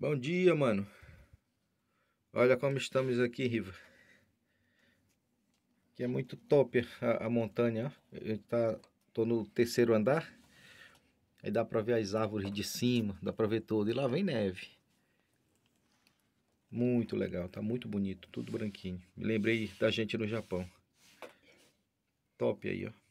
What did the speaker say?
Bom dia, mano. Olha como estamos aqui, Riva. Que é muito top a, a montanha. Ó. Eu tá, tô no terceiro andar. Aí dá pra ver as árvores de cima, dá pra ver tudo. E lá vem neve. Muito legal, tá muito bonito, tudo branquinho. Me lembrei da gente no Japão. Top aí, ó.